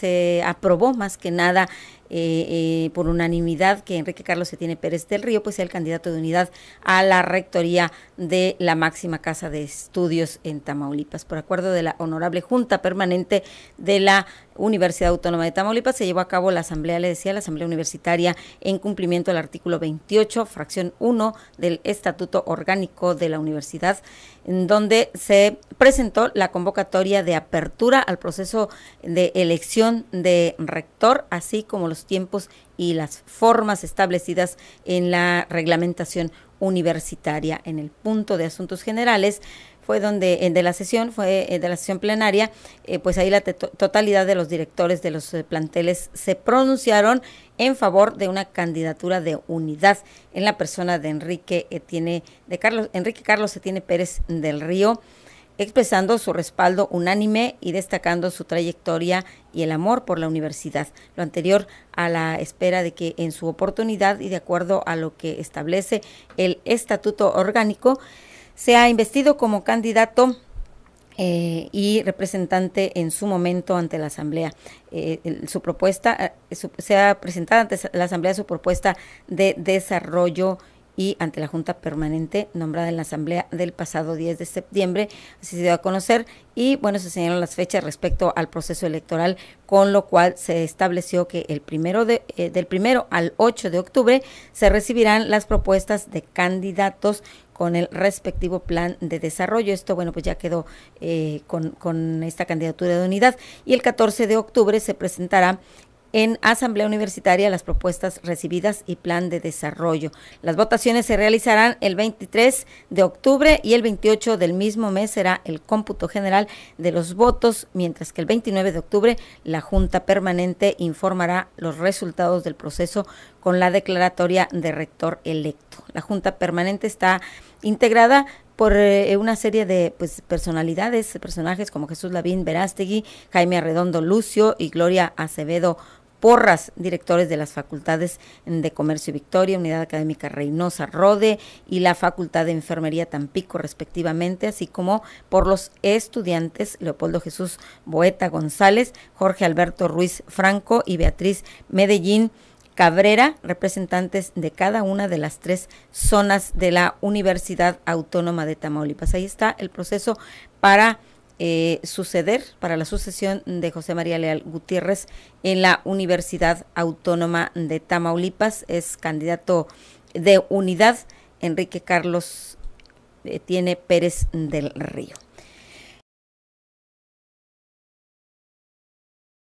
se este, aprobó más que nada eh, eh, por unanimidad que Enrique Carlos Etienne Pérez del Río pues sea el candidato de unidad a la rectoría de la máxima casa de estudios en Tamaulipas por acuerdo de la honorable Junta Permanente de la Universidad Autónoma de Tamaulipas se llevó a cabo la asamblea, le decía, la asamblea universitaria en cumplimiento del artículo 28, fracción 1 del Estatuto Orgánico de la Universidad, en donde se presentó la convocatoria de apertura al proceso de elección de rector, así como los tiempos y las formas establecidas en la reglamentación universitaria. En el punto de asuntos generales fue donde eh, de la sesión fue eh, de la sesión plenaria, eh, pues ahí la totalidad de los directores de los planteles se pronunciaron en favor de una candidatura de unidad en la persona de Enrique tiene, de Carlos Enrique Carlos Etienne Pérez del Río expresando su respaldo unánime y destacando su trayectoria y el amor por la universidad. Lo anterior a la espera de que en su oportunidad y de acuerdo a lo que establece el Estatuto Orgánico, sea investido como candidato eh, y representante en su momento ante la Asamblea. Eh, su propuesta, eh, se ha presentado ante la Asamblea su propuesta de desarrollo y ante la Junta Permanente nombrada en la Asamblea del pasado 10 de septiembre. Así se dio a conocer y bueno, se señalaron las fechas respecto al proceso electoral, con lo cual se estableció que el primero eh, del primero al 8 de octubre se recibirán las propuestas de candidatos con el respectivo plan de desarrollo. Esto, bueno, pues ya quedó eh, con, con, esta candidatura de unidad. Y el 14 de octubre se presentará en Asamblea Universitaria las propuestas recibidas y plan de desarrollo. Las votaciones se realizarán el 23 de octubre y el 28 del mismo mes será el cómputo general de los votos, mientras que el 29 de octubre la Junta Permanente informará los resultados del proceso con la declaratoria de rector electo. La Junta Permanente está integrada por eh, una serie de pues, personalidades, personajes como Jesús Lavín Verástegui, Jaime Arredondo Lucio y Gloria Acevedo Porras, directores de las facultades de Comercio y Victoria, Unidad Académica Reynosa Rode y la Facultad de Enfermería Tampico, respectivamente, así como por los estudiantes Leopoldo Jesús Boeta González, Jorge Alberto Ruiz Franco y Beatriz Medellín. Cabrera, representantes de cada una de las tres zonas de la Universidad Autónoma de Tamaulipas. Ahí está el proceso para eh, suceder para la sucesión de José María Leal Gutiérrez en la Universidad Autónoma de Tamaulipas. Es candidato de unidad Enrique Carlos eh, tiene Pérez del Río.